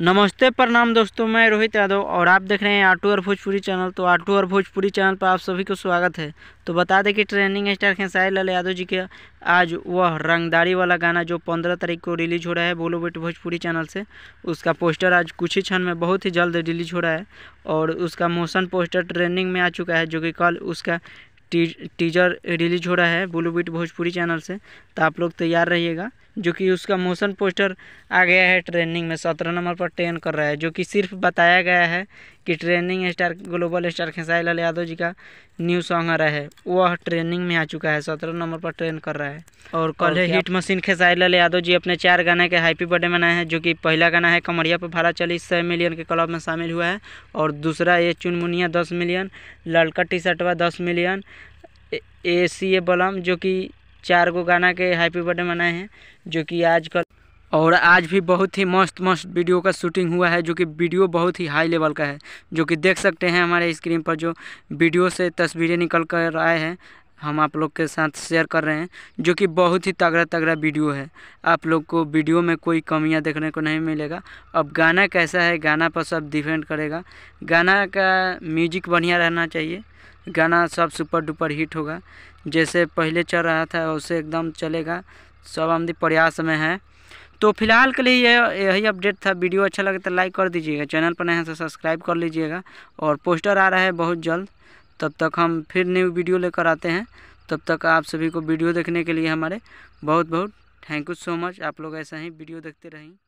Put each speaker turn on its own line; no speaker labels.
नमस्ते प्रणाम दोस्तों मैं रोहित यादव और आप देख रहे हैं आटू और भोजपुरी चैनल तो आटू और भोजपुरी चैनल पर आप सभी को स्वागत है तो बता दें कि ट्रेनिंग स्टार खेसाई लाल यादव जी के आज वह रंगदारी वाला गाना जो पंद्रह तारीख को रिलीज हो रहा है बोलो बेट भोजपुरी चैनल से उसका पोस्टर आज कुछ ही क्षण में बहुत ही जल्द रिलीज हो रहा है और उसका मोशन पोस्टर ट्रेंडिंग में आ चुका है जो कि कल उसका टीजर रिलीज हो रहा है बोलो भोजपुरी चैनल से तो आप लोग तैयार रहिएगा जो कि उसका मोशन पोस्टर आ गया है ट्रेनिंग में सत्रह नंबर पर ट्रेन कर रहा है जो कि सिर्फ बताया गया है कि training star global star Khesari Lal Yadav ji का न्यू सॉन्ग आ रहा है वह ट्रेनिंग में आ चुका है सत्रह नंबर पर ट्रेन कर रहा है और कल हिट मशीन खेसाई लाल यादव जी अपने चार गाने के हैप्पी बर्थडे मनाए हैं जो कि पहला गाना है कमरिया पर भाड़ा चालीस सौ मिलियन के क्लब में शामिल हुआ है और दूसरा ये चुनमुनिया दस मिलियन लड़का टी शर्टवा दस मिलियन ए सी ए बलम जो कि चार गो गाना के हैप्पी बर्थडे मनाए हैं जो कि आज कल और आज भी बहुत ही मस्त मस्त वीडियो का शूटिंग हुआ है जो कि वीडियो बहुत ही हाई लेवल का है जो कि देख सकते हैं हमारे स्क्रीन पर जो वीडियो से तस्वीरें निकल कर आए हैं हम आप लोग के साथ शेयर कर रहे हैं जो कि बहुत ही तगड़ा तगड़ा वीडियो है आप लोग को वीडियो में कोई कमियां देखने को नहीं मिलेगा अब गाना कैसा है गाना पर सब डिपेंड करेगा गाना का म्यूजिक बढ़िया रहना चाहिए गाना सब सुपर डुपर हिट होगा जैसे पहले चल रहा था उसे एकदम चलेगा सब हम प्रयास में है तो फिलहाल के लिए यही अपडेट था वीडियो अच्छा लगे तो लाइक कर दीजिएगा चैनल पर नए तो सब्सक्राइब कर लीजिएगा और पोस्टर आ रहा है बहुत जल्द तब तक हम फिर न्यू वीडियो लेकर आते हैं तब तक आप सभी को वीडियो देखने के लिए हमारे बहुत बहुत थैंक यू सो मच आप लोग ऐसा ही वीडियो देखते रहें